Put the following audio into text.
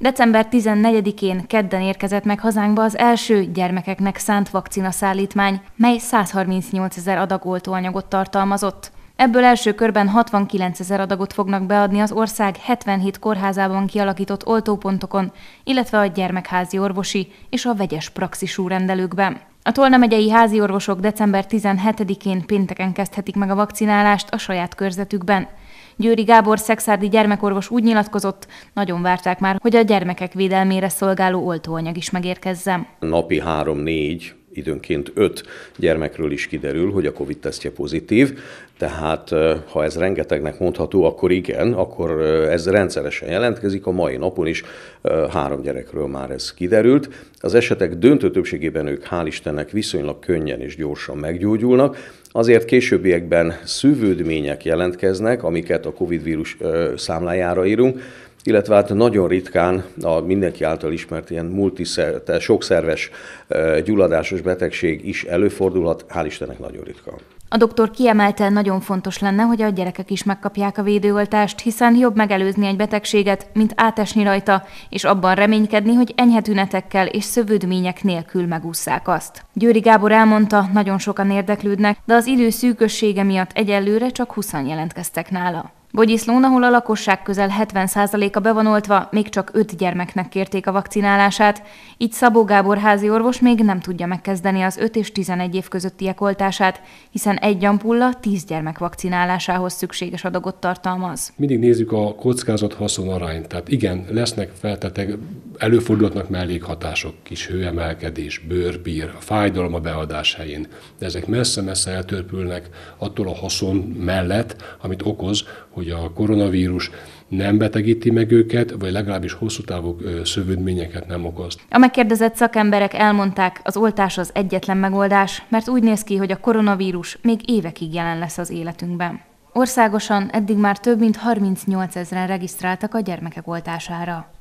December 14-én kedden érkezett meg hazánkba az első gyermekeknek szánt szállítmány, mely 138 ezer adag oltóanyagot tartalmazott. Ebből első körben 69 ezer adagot fognak beadni az ország 77 kórházában kialakított oltópontokon, illetve a gyermekházi orvosi és a vegyes praxisú rendelőkben. A Tolna megyei házi orvosok december 17-én pénteken kezdhetik meg a vakcinálást a saját körzetükben. Győri Gábor szexárdi gyermekorvos úgy nyilatkozott, nagyon várták már, hogy a gyermekek védelmére szolgáló oltóanyag is megérkezzen. Napi 3-4 időnként öt gyermekről is kiderül, hogy a COVID-tesztje pozitív, tehát ha ez rengetegnek mondható, akkor igen, akkor ez rendszeresen jelentkezik, a mai napon is három gyerekről már ez kiderült. Az esetek döntő többségében ők hál' Istennek viszonylag könnyen és gyorsan meggyógyulnak, Azért későbbiekben szűvődmények jelentkeznek, amiket a COVID vírus számlájára írunk, illetve hát nagyon ritkán a mindenki által ismert ilyen multiszer, sokszerves gyulladásos betegség is előfordulhat, hál' Istennek nagyon ritka. A doktor kiemelte, nagyon fontos lenne, hogy a gyerekek is megkapják a védőoltást, hiszen jobb megelőzni egy betegséget, mint átesni rajta, és abban reménykedni, hogy enyhe tünetekkel és szövődmények nélkül megúszszák azt. Győri Gábor elmondta, nagyon sokan érdeklődnek, de az idő szűkössége miatt egyelőre csak 20 jelentkeztek nála. Bogyiszlón, ahol a lakosság közel 70%-a bevonultva, még csak 5 gyermeknek kérték a vakcinálását, így Szabó Gábor házi orvos még nem tudja megkezdeni az 5 és 11 év közöttiek oltását, hiszen egy ampulla 10 gyermek vakcinálásához szükséges adagot tartalmaz. Mindig nézzük a kockázat-haszon arányt. Tehát igen, lesznek feltetek Előfordulhatnak mellékhatások, kis hőemelkedés, bőrbír, a fájdalom a beadás helyén, de ezek messze-messze eltörpülnek attól a haszon mellett, amit okoz, hogy a koronavírus nem betegíti meg őket, vagy legalábbis hosszú távú szövődményeket nem okoz. A megkérdezett szakemberek elmondták, az oltás az egyetlen megoldás, mert úgy néz ki, hogy a koronavírus még évekig jelen lesz az életünkben. Országosan eddig már több mint 38 ezeren regisztráltak a gyermekek oltására.